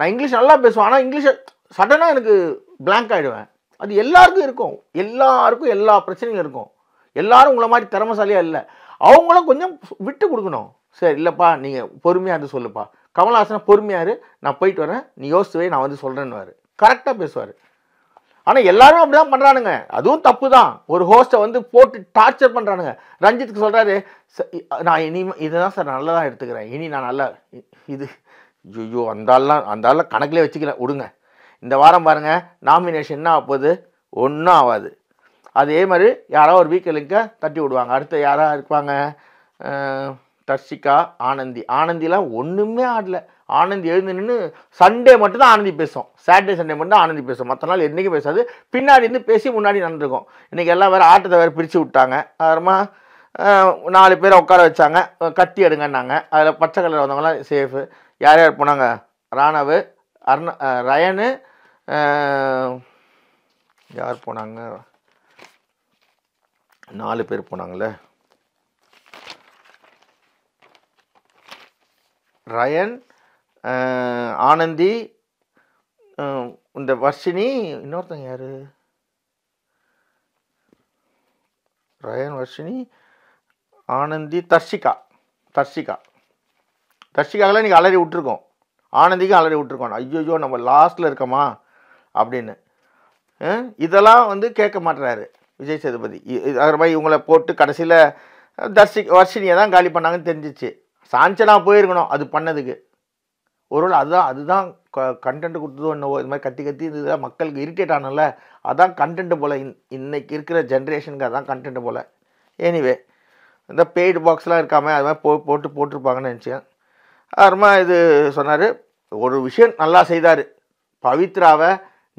நான் இங்கிலீஷ் நல்லா பேசுவேன் ஆனால் இங்கிலீஷை சடனாக எனக்கு பிளாங்க் ஆகிடுவேன் அது எல்லாருக்கும் இருக்கும் எல்லாருக்கும் எல்லா பிரச்சனையும் இருக்கும் எல்லாரும் உங்களை மாதிரி திறமசாலியாக இல்லை அவங்களும் கொஞ்சம் விட்டு கொடுக்கணும் சரி இல்லைப்பா நீங்கள் பொறுமையாக இருந்து சொல்லுப்பா கமல்ஹாசனை பொறுமையார் நான் போயிட்டு வரேன் நீ யோசிச்சுவே நான் வந்து சொல்கிறேன்னு கரெக்டாக பேசுவார் ஆனால் எல்லாரும் அப்படி தான் பண்ணுறானுங்க அதுவும் தப்பு தான் ஒரு ஹோஸ்ட்டை வந்து போட்டு டார்ச்சர் பண்ணுறானுங்க ரஞ்சித்துக்கு சொல்கிறாரு நான் இனி இதுதான் சார் நல்லதாக எடுத்துக்கிறேன் இனி நான் நல்லா இது ஐயோ அந்த அந்தாலாம் கணக்கிலே வச்சுக்கல விடுங்க இந்த வாரம் பாருங்கள் நாமினேஷன் என்ன ஆகுது ஒன்றும் ஆகாது அதே மாதிரி யாரோ ஒரு வீக்கில் லிங்கை தட்டி விடுவாங்க அடுத்து யாராக இருப்பாங்க தர்ஷிகா ஆனந்தி ஆனந்திலாம் ஒன்றுமே ஆடல ஆனந்தி எழுந்து நின்று சண்டே மட்டும்தான் ஆனந்தி பேசும் சாட்டர்டே சண்டே மட்டும் ஆனந்தி பேசும் மற்ற நாள் என்றைக்கும் பேசாது பின்னாடி இருந்து பேசி முன்னாடி நடந்துருக்கும் இன்றைக்கி எல்லாம் வேறு ஆட்டத்தை வேறு பிரித்து விட்டாங்க அப்புறமா நாலு பேரை உட்கார வச்சாங்க கத்தி எடுங்கன்னாங்க அதில் பச்சை கலர் வந்தவங்களாம் சேஃபு யார் யார் போனாங்க ராணாவு அருணா ரயனு யார் போனாங்க நாலு பேர் போனாங்களே ரயன் ஆனந்தி இந்த வர்ஷினி இன்னொருத்தங்க யார் ரயன் வர்ஷினி ஆனந்தி தர்ஷிகா தர்ஷிகா தர்ஷிகாக்கெல்லாம் இன்றைக்கி அலறி விட்டுருக்கோம் ஆனந்திக்கும் அலறி விட்டுருக்கோம் ஐயோயோ நம்ம லாஸ்ட்டில் இருக்கோமா அப்படின்னு இதெல்லாம் வந்து கேட்க மாட்டுறாரு விஜய் சேதுபதி அது மாதிரி இவங்களை போட்டு கடைசியில் தர்ஷி வர்ஷினியை தான் காலி பண்ணாங்கன்னு தெரிஞ்சிச்சு சாஞ்சனா போயிருக்கணும் அது பண்ணதுக்கு ஒருவேளை அதுதான் அதுதான் க கண்டென்ட் கொடுத்ததோ என்னவோ இது மாதிரி கத்தி கத்தி இதுதான் மக்களுக்கு இரிட்டேட் ஆனால அதுதான் கண்டென்ட் போல் இன் இன்றைக்கி இருக்கிற ஜென்ரேஷனுக்கு அதான் கண்டென்ட் போல் எனிவே இந்த பெய்டு பாக்ஸ்லாம் இருக்காமல் அது மாதிரி போ போட்டு போட்டிருப்பாங்கன்னு நினச்சேன் அப்புறமா இது சொன்னார் ஒரு விஷயம் நல்லா செய்தார் பவித்ராவை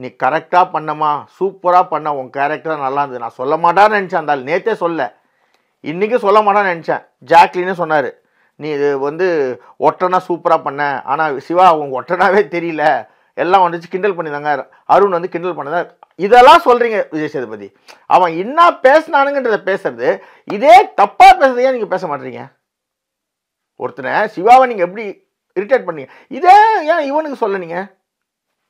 நீ கரெக்டாக பண்ணமா சூப்பராக பண்ண உன் கேரக்டராக நல்லா இருந்தது நான் சொல்ல மாட்டான்னு நினச்சேன் அந்தால் நேற்றே சொல்ல இன்றைக்கும் சொல்ல மாட்டான்னு நினச்சேன் ஜாக்லின்னு சொன்னார் நீ இது வந்து ஒட்டனாக சூப்பராக பண்ண ஆனால் சிவா அவங்க ஒட்டனாவே தெரியல எல்லாம் வந்துச்சு கிண்டல் பண்ணியிருந்தாங்க அருண் வந்து கிண்டல் பண்ணதார் இதெல்லாம் சொல்கிறீங்க விஜய் சேதுபதி அவன் என்ன பேசினானுங்கன்றத பேசுறது இதே தப்பாக பேசுறதையே நீங்கள் பேச மாட்டீங்க ஒருத்தனை சிவாவை நீங்கள் எப்படி இரிட்டேட் பண்ணீங்க இதே ஏன் இவனுக்கு சொல்ல நீங்கள்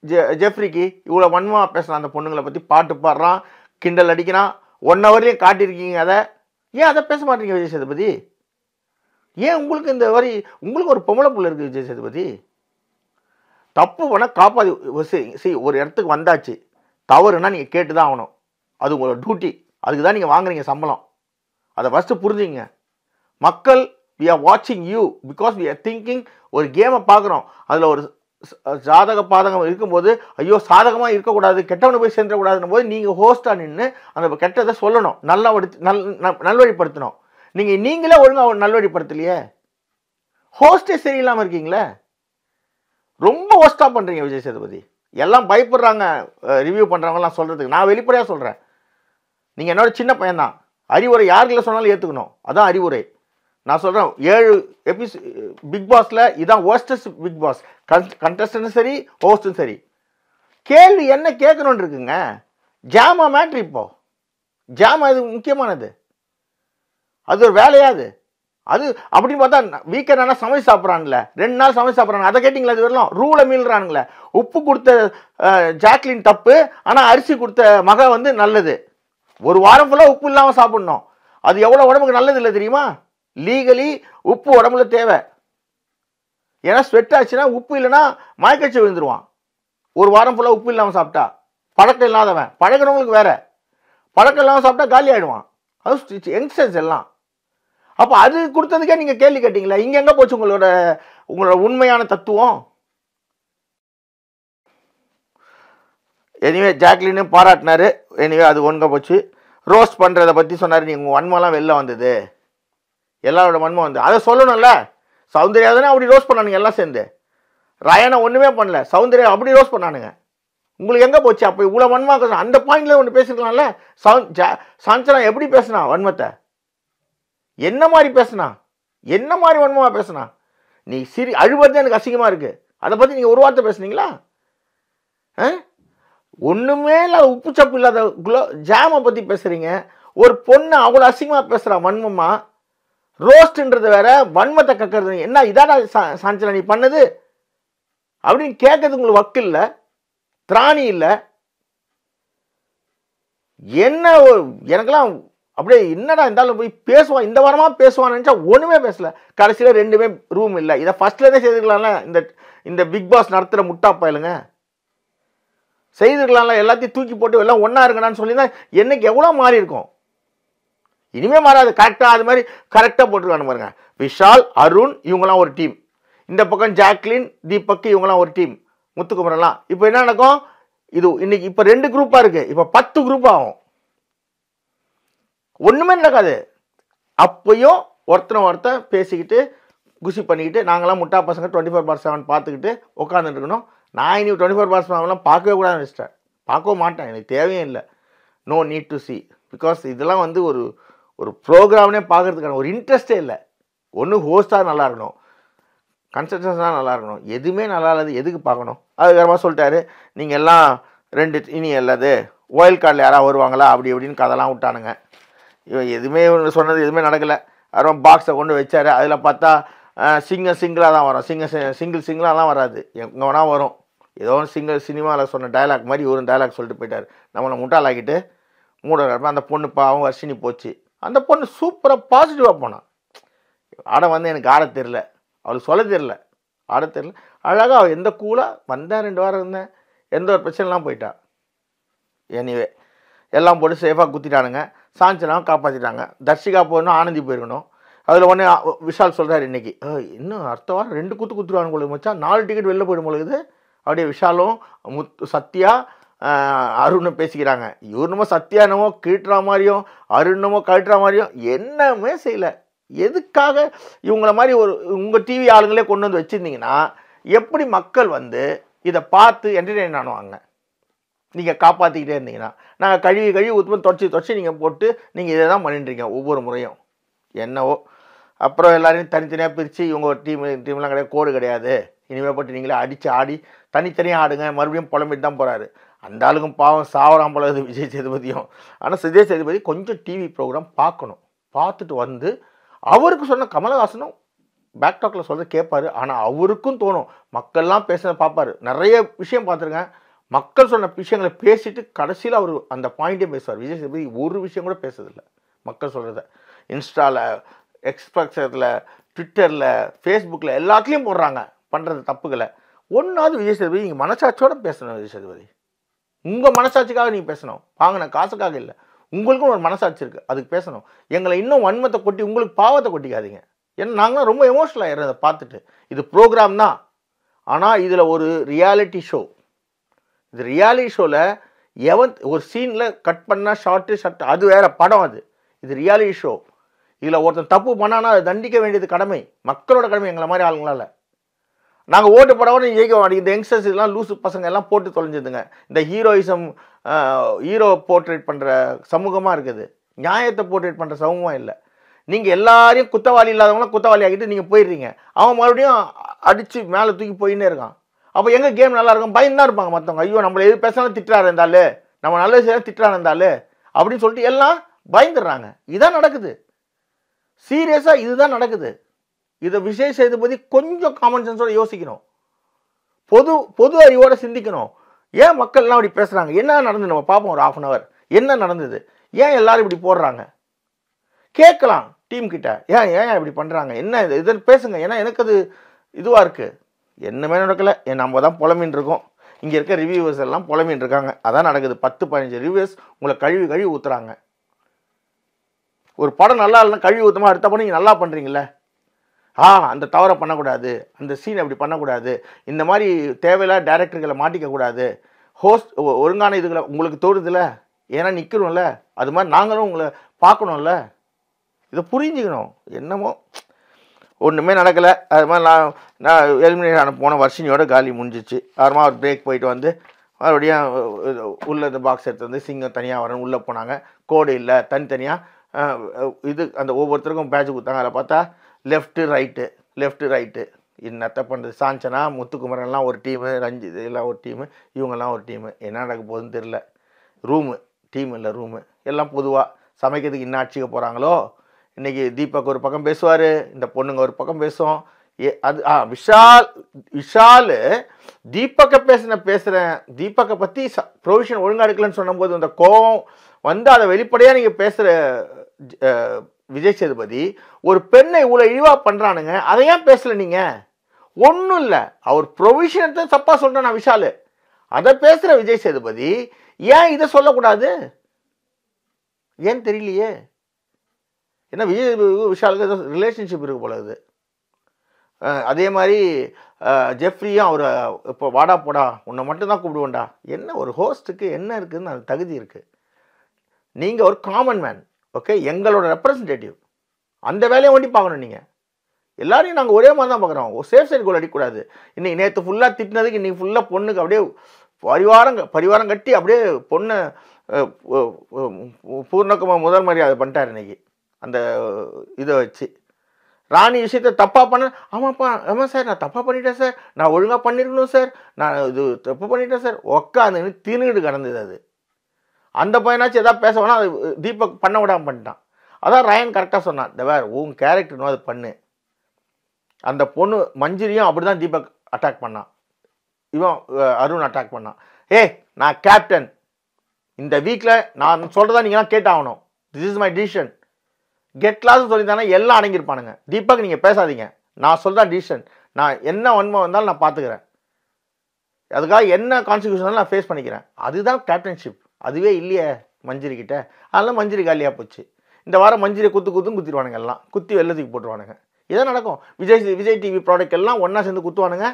ஜெ ஜெஃப்ரிக்கு இவ்வளோ வன்மமாக பேசுகிறான் அந்த பொண்ணுங்களை பற்றி பாட்டு பாடுறான் கிண்டல் அடிக்கிறான் ஒன் ஹவர்லேயும் காட்டியிருக்கீங்க அதை ஏன் அதை பேச மாட்டீங்க விஜய் சேதுபதி ஏன் உங்களுக்கு இந்த மாதிரி உங்களுக்கு ஒரு பொம்பளை புள்ள இருக்குது விஜய் சேதுபதி தப்பு போனால் காப்பாது சரி ஒரு இடத்துக்கு வந்தாச்சு தவறுனா நீங்கள் கேட்டு தான் ஆகணும் அது உங்களோட டியூட்டி அதுக்கு தான் நீங்கள் வாங்குறீங்க சம்பளம் அதை ஃபஸ்ட்டு புரிஞ்சுங்க மக்கள் வி ஆர் வாட்சிங் you because we are thinking ஒரு கேமை பார்க்குறோம் அதில் ஒரு ஜாதக பாதகம் இருக்கும்போது ஐயோ சாதகமாக இருக்கக்கூடாது கெட்டவனு போய் சேர்ந்துடக்கூடாதுன்ற போது நீங்கள் ஹோஸ்ட்டாக நின்று அந்த கெட்டதை சொல்லணும் நல்லா நல் நல்வழிப்படுத்தணும் நீங்கள் நீங்களே ஒழுங்காக நல்வழிப்படுத்தலையே ஹோஸ்டே சரியில்லாமல் இருக்கீங்களே ரொம்ப ஹோஸ்ட்டாக பண்ணுறீங்க விஜய் சேதுபதி எல்லாம் பயப்படுறாங்க ரிவ்யூ பண்ணுறவங்கலாம் சொல்கிறதுக்கு நான் வெளிப்படையாக சொல்கிறேன் நீங்கள் என்னோட சின்ன பையன்தான் அறிவுரை யாருக்குள்ள சொன்னாலும் ஏற்றுக்கணும் அதுதான் அறிவுரை நான் சொல்கிறேன் ஏழு எபிஸ் பிக் பாஸில் இதான் ஓஸ்டஸ் பிக் பாஸ் கன் கண்டஸ்டன்ட்டும் சரி ஹோஸ்ட்டும் சரி கேள்வி என்ன கேட்கணுன்னு இருக்குங்க ஜாமா மேட்ரு இப்போ ஜாமா இது முக்கியமானது அது ஒரு வேலையாது அது அப்படின்னு பார்த்தா வீக்கெண்ட் ஆனால் சமைச்சு சாப்பிட்றான்ல ரெண்டு நாள் சமைச்சு சாப்பிட்றாங்க அதை கேட்டிங்களா அது வரலாம் ரூலை மீள்றானுங்களே உப்பு கொடுத்த ஜாக்லின் தப்பு ஆனால் அரிசி கொடுத்த மக வந்து நல்லது ஒரு வாரம் ஃபுல்லாக உப்பு இல்லாமல் சாப்பிட்ணும் அது எவ்வளோ உடம்புக்கு நல்லது இல்லை தெரியுமா லீகலி உப்பு உடம்புல தேவை ஏன்னா ஸ்வெட் ஆச்சுன்னா உப்பு இல்லைன்னா மயக்கச்சி விழுந்துருவான் ஒரு வாரம் ஃபுல்லாக உப்பு இல்லாமல் சாப்பிட்டா பழக்கம் இல்லாதவன் பழகிறவங்களுக்கு வேற பழக்கம் இல்லாமல் சாப்பிட்டா காலி ஆகிடுவான் அது யங்ஸ்டர்ஸ் எல்லாம் அப்போ அது கொடுத்ததுக்கே நீங்கள் கேள்வி கேட்டிங்களா இங்கே எங்கே போச்சு உங்களோட உங்களோட உண்மையான தத்துவம் எனிவே ஜாக்லினும் பாராட்டினார் எனிவே அது ஒன்றை போச்சு ரோஸ்ட் பண்ணுறதை பற்றி சொன்னார் நீங்கள் உங்கள் வன்மெல்லாம் வெளில வந்தது எல்லாரோட மண்மும் வந்து அதை சொல்லணும்ல சௌந்தர்யா தானே அப்படி ரோஸ் பண்ணானுங்க எல்லாம் சேர்ந்து ரயானை ஒன்றுமே பண்ணல சௌந்தர்யா அப்படி ரோஸ் பண்ணானுங்க உங்களுக்கு எங்கே போச்சு அப்போ இவ்வளோ வன்மா அந்த பாயிண்டில் ஒன்று பேசிருக்கலாம்ல சவுந்த் எப்படி பேசுனா வன்மத்தை என்ன மாதிரி பேசுனா என்ன மாதிரி வன்மமாக பேசுனா நீ சிரி அழுவது எனக்கு அசிங்கமாக இருக்குது அதை பற்றி நீங்கள் ஒரு வார்த்தை பேசுனீங்களா ஆ ஒன்றுமே இல்லாத உப்பு சப்பு இல்லாத குலோ ஜாமை பற்றி பேசுகிறீங்க ஒரு பொண்ணு அவ்வளோ அசிங்கமாக பேசுகிறா வன்மமாக ரோஸ்ட்ன்றது வேற வன்மத்தை கக்கிறது என்ன இதாடா சாஞ்சல நீ பண்ணது அப்படின்னு கேட்கறது உங்களுக்கு வக்கு இல்லை திராணி இல்லை என்ன எனக்கெல்லாம் அப்படியே என்னடா இருந்தாலும் போய் பேசுவான் இந்த வாரமாக பேசுவான்னு நினச்சா ஒன்றுமே பேசல கடைசியில் ரெண்டுமே ரூம் இல்லை இதை ஃபஸ்ட்லேருந்தே செய்துக்கலாம்ல இந்த இந்த பிக் பாஸ் நடத்துகிற முட்டா பயலுங்க செய்திருக்கலாம்ல எல்லாத்தையும் தூக்கி போட்டு எல்லாம் ஒன்றா இருக்கணும்னு சொல்லி தான் என்னைக்கு எவ்வளோ மாறி இருக்கும் இனிமே மாறாது கரெக்டாக அது மாதிரி கரெக்டாக போட்டுருவாங்க பாருங்க விஷால் அருண் இவங்களாம் ஒரு டீம் இந்த பக்கம் ஜாக்லின் தீபக் இவங்களாம் ஒரு டீம் முத்துக்குமரெல்லாம் இப்போ என்ன நடக்கும் இது இன்னைக்கு இப்போ ரெண்டு குரூப்பாக இருக்குது இப்போ பத்து குரூப் ஆகும் ஒன்றுமே நடக்காது அப்பையும் ஒருத்தனை ஒருத்தன் பேசிக்கிட்டு குசி பண்ணிக்கிட்டு நாங்களாம் முட்டா பசங்க டுவெண்ட்டி ஃபோர் பார் செவன் பார்த்துக்கிட்டு உட்காந்துருக்கணும் நான் இனி டுவெண்ட்டி ஃபோர் பார் செவன்லாம் பார்க்கவே கூட நினச்சிட்டேன் பார்க்கவும் மாட்டேன் எனக்கு தேவையும் இல்லை no need to see because இதெல்லாம் வந்து ஒரு ஒரு ப்ரோக்ராம்னே பார்க்குறதுக்கான ஒரு இன்ட்ரெஸ்ட்டே இல்லை ஒன்று ஹோஸ்ட்டாக நல்லா இருக்கணும் கன்ஸ்ட்ரக்ஷன்ஸ்லாம் நல்லா இருக்கணும் எதுவுமே நல்லா இல்லாது எதுக்கு பார்க்கணும் அதுக்கப்புறமா சொல்லிட்டாரு நீங்கள் எல்லாம் ரெண்டு இனி இல்லாது ஒயில் கார்டில் யாராவது வருவாங்களா அப்படி இப்படின்னு கதெல்லாம் விட்டானுங்க இவன் எதுவுமே சொன்னது எதுவுமே நடக்கலை அப்புறம் பாக்ஸை கொண்டு வச்சார் அதில் பார்த்தா சிங்கிள் சிங்கிளாக தான் வரும் சிங்கிள் சிங்கிள் சிங்கிளாக தான் வராது எங்கே வேணால் வரும் ஏதோ ஒன்று சிங்கிள் சினிமாவில் சொன்ன டைலாக் மாதிரி ஒரு டைலாக் சொல்லிட்டு போயிட்டார் நம்மளை முட்டாளாக்கிட்டு மூட அந்த பொண்ணு பாவம் வர்ஷினி போச்சு அந்த பொண்ணு சூப்பராக பாசிட்டிவாக போனான் ஆட வந்து எனக்கு ஆட தெரில அவளுக்கு சொல்ல தெரில ஆட தெரில அழகாக அவள் எந்த கூலாக வந்தேன் ரெண்டு வாரம் இருந்தேன் எந்த ஒரு பிரச்சனைலாம் போயிட்டான் எனிவே எல்லாம் போட்டு சேஃபாக குத்திட்டானுங்க சாஞ்சலாம் காப்பாற்றிட்டாங்க தர்ஷிகா போகணும் ஆனந்தி போயிருக்கணும் அதில் ஒன்று விஷால் சொல்கிறார் இன்றைக்கி இன்னும் அடுத்த வாரம் ரெண்டு குத்து குத்துருவானு கொழுது வச்சா நாலு டிக்கெட் வெளில போயிடும் பொழுது அப்படியே விஷாலும் முத் சத்யா அருணும் பேசிக்கிறாங்க இவருமோ சத்தியானமோ கீட்டுற மாதிரியும் அருணமோ கழட்டுற மாதிரியும் என்னமே செய்யலை எதுக்காக இவங்கள மாதிரி ஒரு உங்கள் டிவி ஆளுங்களே கொண்டு வந்து வச்சுருந்தீங்கன்னா எப்படி மக்கள் வந்து இதை பார்த்து என்டர்டெயின் ஆனுவாங்க நீங்கள் காப்பாற்றிக்கிட்டே இருந்தீங்கன்னா நாங்கள் கழுவி கழுவி உற்பத்தி தொடச்சி தொடச்சி நீங்கள் போட்டு நீங்கள் இதை தான் பண்ணிட்டுருக்கீங்க ஒவ்வொரு முறையும் என்னவோ அப்புறம் எல்லோரையும் தனித்தனியாக பிரித்து இவங்க ஒரு டீம் டீம்லாம் கிடையாது கோடு கிடையாது இனிமேல் போட்டு நீங்களே அடித்து ஆடி தனித்தனியாக ஆடுங்க மறுபடியும் புலம்பிட்டு தான் போகிறாரு அந்த ஆளுக்கும் பாவம் சாவராம் போல விஜய் சேதுபதியும் ஆனால் விஜய் சேதுபதி கொஞ்சம் டிவி ப்ரோக்ராம் பார்க்கணும் பார்த்துட்டு வந்து அவருக்கு சொன்ன கமலஹாசனும் பேக்டாக்கில் சொல்கிறது கேட்பார் ஆனால் அவருக்கும் தோணும் மக்கள்லாம் பேசுகிறத பார்ப்பார் நிறைய விஷயம் பார்த்துருக்கேன் மக்கள் சொன்ன விஷயங்களை பேசிட்டு கடைசியில் அவர் அந்த பாயிண்டே பேசுவார் விஜய் சேதுபதி ஒரு விஷயம் கூட பேசுறதில்ல மக்கள் சொல்கிறத இன்ஸ்டாவில் எக்ஸ்பிரஸில் ட்விட்டரில் ஃபேஸ்புக்கில் எல்லாத்துலேயும் போடுறாங்க பண்ணுறது தப்புகளை ஒன்றாவது விஜய் சேதுபதி நீங்கள் மனசாட்சியோடு பேசணும் விஜய் சேதுபதி உங்கள் மனசாட்சிக்காக நீங்கள் பேசணும் வாங்கின காசுக்காக இல்லை உங்களுக்கும் ஒரு மனசாட்சி இருக்குது அதுக்கு பேசணும் எங்களை இன்னும் வன்மத்தை கொட்டி உங்களுக்கு பாவத்தை கொட்டிக்காதீங்க ஏன்னா நாங்களாம் ரொம்ப எமோஷனல் ஆயிடுறோம் அதை பார்த்துட்டு இது ப்ரோக்ராம் தான் ஆனால் இதில் ஒரு ரியாலிட்டி ஷோ இது ரியாலிட்டி ஷோவில் எவன் ஒரு சீனில் கட் பண்ணால் ஷார்ட்டு ஷர்ட் அது வேறு படம் அது இது ரியாலிட்டி ஷோ இதில் ஒருத்தன் தப்பு பண்ணான்னா அதை தண்டிக்க வேண்டியது கடமை மக்களோட கடமை எங்களை மாதிரி ஆளுங்களால் நாங்கள் ஓட்டு போட நீங்கள் ஜெயிக்க மாட்டேங்க இந்த யங்ஸ்டர்ஸ் இதெல்லாம் லூசு பசங்க எல்லாம் போட்டு தொலைஞ்சதுங்க இந்த ஹீரோயிசம் ஹீரோ போர்ட்ரேட் பண்ணுற சமூகமாக இருக்குது நியாயத்தை போர்ட்ரேட் பண்ணுற சமூகமாக இல்லை நீங்கள் எல்லாரையும் குத்தவாளி இல்லாதவங்களாம் குத்தவாளி ஆகிட்டு நீங்கள் போயிடுறீங்க அவன் மறுபடியும் அடித்து மேலே தூக்கி போயின்னே இருக்கான் அப்போ எங்கள் கேம் நல்லா இருக்கும் பயந்தான் இருப்பாங்க மற்றவங்க ஐயோ நம்மளை எது பேசாலும் திட்டாக இருந்தாலே நம்ம நல்ல விஷயம் திட்டாக இருந்தாலே அப்படின்னு சொல்லிட்டு எல்லாம் பயந்துடுறாங்க இதான் நடக்குது சீரியஸாக இதுதான் நடக்குது இதை விஷயம் செய்து பற்றி கொஞ்சம் காமன் சென்ஸோட யோசிக்கணும் பொது பொது அறிவோட சிந்திக்கணும் ஏன் மக்கள்லாம் அப்படி பேசுகிறாங்க என்ன நடந்தது நம்ம பார்ப்போம் ஒரு ஆஃப் அன் அவர் என்ன நடந்தது ஏன் எல்லாரும் இப்படி போடுறாங்க கேட்கலாம் டீம் கிட்ட ஏன் ஏன் இப்படி பண்ணுறாங்க என்ன இது பேசுங்க ஏன்னா எனக்கு அது இதுவாக இருக்குது என்னமே நடக்கலை என் நம்ம தான் புலமின்னு இருக்கோம் இங்கே இருக்க ரிவ்யூவர்ஸ் எல்லாம் புலமின்னு இருக்காங்க அதான் நடக்குது பத்து பதினஞ்சு ரிவ்யூவர்ஸ் உங்களை கழுவி கழுவி ஊற்றுறாங்க ஒரு படம் நல்லா இல்லைன்னா கழுவி ஊற்றமாக அடுத்த படம் நீங்கள் நல்லா பண்ணுறீங்களே ஆ அந்த தவறை பண்ணக்கூடாது அந்த சீன் அப்படி பண்ணக்கூடாது இந்த மாதிரி தேவையில்லாத டேரக்டர்களை மாட்டிக்கக்கூடாது ஹோஸ்ட் ஒழுங்கான இதுகளை உங்களுக்கு தோணுதில்ல ஏன்னா நிற்கணும்ல அது மாதிரி நாங்களும் உங்களை பார்க்கணும்ல இதை புரிஞ்சுக்கணும் என்னமோ ஒன்றுமே நடக்கலை அது மாதிரி நான் நான் எலிமினேட் ஆன போன வருஷனியோட காலி முடிஞ்சிச்சு அப்புறமா ஒரு பிரேக் போயிட்டு வந்து மறுபடியும் உள்ளே இந்த பாக்ஸ் எடுத்து வந்து சிங்கம் தனியாக வரணும் உள்ளே போனாங்க கோடு இல்லை தனித்தனியாக இது அந்த ஒவ்வொருத்தருக்கும் பேட்ச் கொடுத்தாங்க அதில் பார்த்தா லெஃப்ட்டு ரைட்டு லெஃப்ட்டு ரைட்டு என்னத்தை பண்ணுறது சாஞ்சனா முத்துக்குமரன்லாம் ஒரு டீமு ரஞ்சித் எல்லாம் ஒரு டீமு இவங்கெல்லாம் ஒரு டீமு என்ன நடக்க போகுதுன்னு தெரில ரூமு டீம் இல்லை ரூமு எல்லாம் பொதுவாக சமைக்கிறதுக்கு என்ன ஆட்சிக்க போகிறாங்களோ இன்றைக்கி தீபக் ஒரு பக்கம் பேசுவார் இந்த பொண்ணுங்க ஒரு பக்கம் பேசும் ஏ அது ஆ விஷால் விஷால் தீபக்கை பேசின பேசுகிறேன் தீபக்கை பற்றி ச ப்ரொவிஷன் ஒழுங்காக எடுக்கலன்னு சொன்னபோது அந்த கோபம் வந்து அதை வெளிப்படையாக நீங்கள் பேசுகிற விஜய் சேதுபதி ஒரு பெண்ணை இவ்வளோ இழிவாக பண்ணுறானுங்க அதை ஏன் பேசலை நீங்கள் ஒன்றும் இல்லை அவர் ப்ரொவிஷனத்தை தப்பாக சொல்கிறேன் நான் அதை பேசுகிற விஜய் சேதுபதி ஏன் இதை சொல்லக்கூடாது ஏன்னு தெரியலையே ஏன்னா விஜய் சேதுபதி விஷாலுக்கு ஏதோ ரிலேஷன்ஷிப் இருக்கு போலது அதே மாதிரி ஜெஃப்ரியும் அவர் இப்போ வாடா போடா உன்னை மட்டும்தான் கூப்பிடுவோண்டா என்ன ஒரு ஹோஸ்ட்டுக்கு என்ன இருக்குதுன்னு தகுதி இருக்குது நீங்கள் ஒரு காமன் மேன் ஓகே எங்களோட ரெப்ரசன்டேட்டிவ் அந்த வேலையை ஒண்டி பார்க்கணும் நீங்கள் எல்லாரையும் நாங்கள் ஒரே மாதிரி தான் பார்க்குறோம் சேஃப் சைடு கோல் அடிக்கக்கூடாது இன்றைக்கி நேற்று ஃபுல்லாக திட்டினதுக்கு இன்றைக்கி ஃபுல்லாக பொண்ணுக்கு அப்படியே பரிவாரம் பரிவாரம் கட்டி அப்படியே பொண்ணை பூர்ணக்கமாக முதல் மரியாதை பண்ணிட்டார் இன்றைக்கி அந்த இதை வச்சு ராணி விஷயத்த தப்பாக பண்ண ஆமாப்பா ஆமாம் சார் நான் தப்பாக பண்ணிட்டேன் சார் நான் ஒழுங்காக பண்ணியிருக்கணும் சார் நான் இது தப்பு பண்ணிட்டேன் சார் உக்காந்துன்னு தின்னுக்கிட்டு கடந்தது அது அந்த பையனாச்சும் எதாவது பேச வேணா அது தீபக் பண்ண விடாமல் பண்ணிட்டான் அதான் ரயன் கரெக்டாக சொன்னான் இந்த வேறு உன் கேரக்டர்னோ அது பண்ணு அந்த பொண்ணு மஞ்சிரியும் அப்படி தான் தீபக் அட்டாக் பண்ணான் இவன் அருண் அட்டாக் பண்ணான் ஏ நான் கேப்டன் இந்த வீக்கில் நான் சொல்கிறதா நீங்களாம் கேட்டாகணும் this is my decision get class எல்லாம் அடங்கியிருப்பானுங்க தீபக் நீங்கள் பேசாதீங்க நான் சொல்கிற டிசிஷன் நான் என்ன உண்மை வந்தாலும் நான் பார்த்துக்கிறேன் அதுக்காக என்ன கான்சிக்யூஷன் நான் ஃபேஸ் பண்ணிக்கிறேன் அதுதான் கேப்டன்ஷிப் அதுவே இல்லையே மஞ்சிரிக்கிட்ட அதெல்லாம் மஞ்சிரி காலியாக போச்சு இந்த வாரம் மஞ்சிரி குத்து குத்துன்னு குத்திடுவானுங்க எல்லாம் குத்தி வெள்ளத்துக்கு போட்டுருவானுங்க இதான் நடக்கும் விஜய் விஜய் டிவி ப்ராடக்ட் எல்லாம் ஒன்றா சேர்ந்து குத்துவானுங்க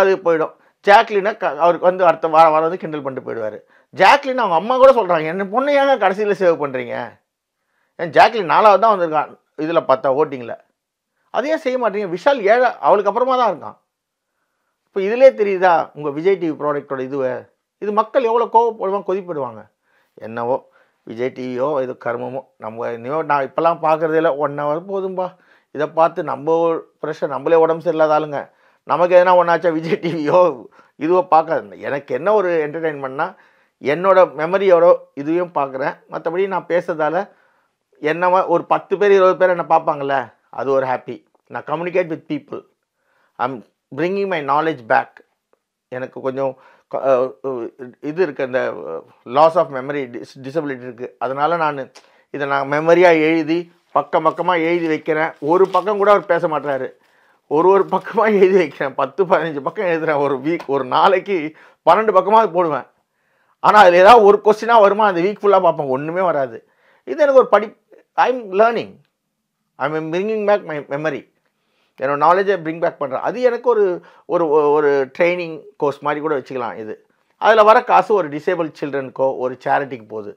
அது போயிடும் ஜாக்லினை க அவருக்கு வந்து அடுத்த வாரம் வாரம் வந்து கிண்டல் பண்ணிட்டு போயிடுவார் ஜாக்லின் அவங்க அம்மா கூட சொல்கிறாங்க என்ன பொண்ணு ஏங்க கடைசியில் சேவ் பண்ணுறீங்க ஏன் ஜாக்லின் நாலாவது தான் வந்திருக்கான் இதில் பார்த்தா ஓட்டிங்கில் அதையும் செய்ய மாட்டீங்க விஷால் ஏழை அவளுக்கு அப்புறமா தான் இருக்கான் இப்போ இதிலே தெரியுதா உங்கள் விஜய் டிவி ப்ராடக்டோட இதுவை இது மக்கள் எவ்வளோ கோவப்படுவாங்க கொதிப்படுவாங்க என்னவோ விஜய் டிவியோ இது கர்மமோ நம்ம இனியோ நான் இப்போல்லாம் பார்க்குறதில்ல இல்லை ஒன் ஹவர் போதும்பா இதை பார்த்து நம்ம ப்ரெஷர் நம்மளே உடம்பு சரியில்லாத ஆளுங்க நமக்கு எதனா ஒன்றாச்சா விஜய் டிவியோ இதுவோ பார்க்காது எனக்கு என்ன ஒரு என்டர்டெயின்மெண்ட்னா என்னோடய மெமரியோட இதுவும் பார்க்குறேன் மற்றபடி நான் பேசுறதால என்னவா ஒரு பத்து பேர் இருபது பேர் என்னை பார்ப்பாங்கள்ல அது ஒரு ஹாப்பி நான் communicate with people I'm bringing my knowledge back எனக்கு கொஞ்சம் இது இருக்குது அந்த loss of memory dis disability இருக்குது அதனால் நான் இதை நான் மெமரியாக எழுதி பக்கம் பக்கமாக எழுதி வைக்கிறேன் ஒரு பக்கம் கூட அவர் பேச மாட்டார் ஒரு ஒரு பக்கமாக எழுதி வைக்கிறேன் பத்து பதினஞ்சு பக்கம் எழுதுகிறேன் ஒரு வீக் ஒரு நாளைக்கு பன்னெண்டு பக்கமாக போடுவேன் ஆனால் அதில் ஏதாவது ஒரு கொஸ்டினாக வருமா அந்த வீக் ஃபுல்லாக பார்ப்பேன் ஒன்றுமே வராது இது எனக்கு ஒரு படி I am learning I am bringing back my memory என்னோடய நாலேஜை பிரிங் பேக் பண்ணுறேன் அது எனக்கு ஒரு ஒரு ஒரு ட்ரைனிங் கோர்ஸ் மாதிரி கூட வச்சுக்கலாம் இது அதில் வர காசு ஒரு டிசேபிள் சில்ட்ரனுக்கோ ஒரு சேரிட்டிக்கு போகுது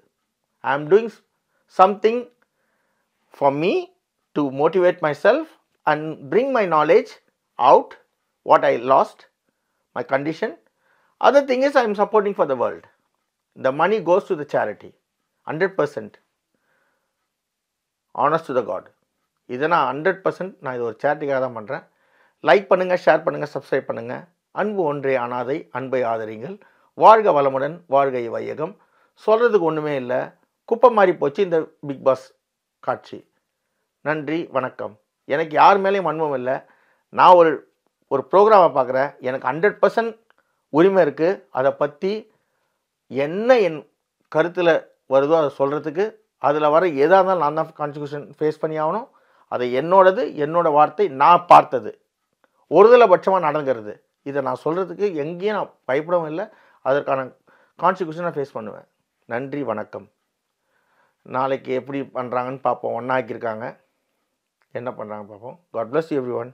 I am doing something for me to motivate myself and bring my knowledge out what I lost my condition other thing is I am supporting for the world the money goes to the charity hundred percent honest to the god இதை நான் ஹண்ட்ரட் பர்சன்ட் நான் இது ஒரு சேரிட்டிக்காக தான் பண்ணுறேன் லைக் பண்ணுங்கள் ஷேர் பண்ணுங்கள் சப்ஸ்கிரைப் பண்ணுங்கள் அன்பு ஒன்றே அனாதை அன்பை ஆதரிங்கள் வாழ்க வளமுடன் வாழ்கை வையகம் சொல்கிறதுக்கு ஒன்றுமே இல்லை குப்பை மாறி போச்சு இந்த பிக் பாஸ் காட்சி நன்றி வணக்கம் எனக்கு யார் மேலேயும் அன்பம் இல்லை நான் ஒரு ஒரு ப்ரோக்ராமை பார்க்குறேன் எனக்கு ஹண்ட்ரட் பர்சன்ட் உரிமை இருக்குது அதை பற்றி என்ன என் கருத்தில் வருதோ அதை சொல்கிறதுக்கு அதில் வர எதாக இருந்தாலும் நான் தான் கான்ஸ்டியூஷன் ஃபேஸ் பண்ணி ஆகணும் அது என்னோடது என்னோடய வார்த்தை நான் பார்த்தது ஒருதலை பட்சமாக நடங்கிறது இதை நான் சொல்கிறதுக்கு எங்கேயும் நான் பயப்படவும் இல்லை அதற்கான கான்சிக்யூஷனை ஃபேஸ் பண்ணுவேன் நன்றி வணக்கம் நாளைக்கு எப்படி பண்ணுறாங்கன்னு பார்ப்போம் ஒன்றாக்கியிருக்காங்க என்ன பண்ணுறாங்க பார்ப்போம் காட் பிளஸ் எவ்ரி ஒன்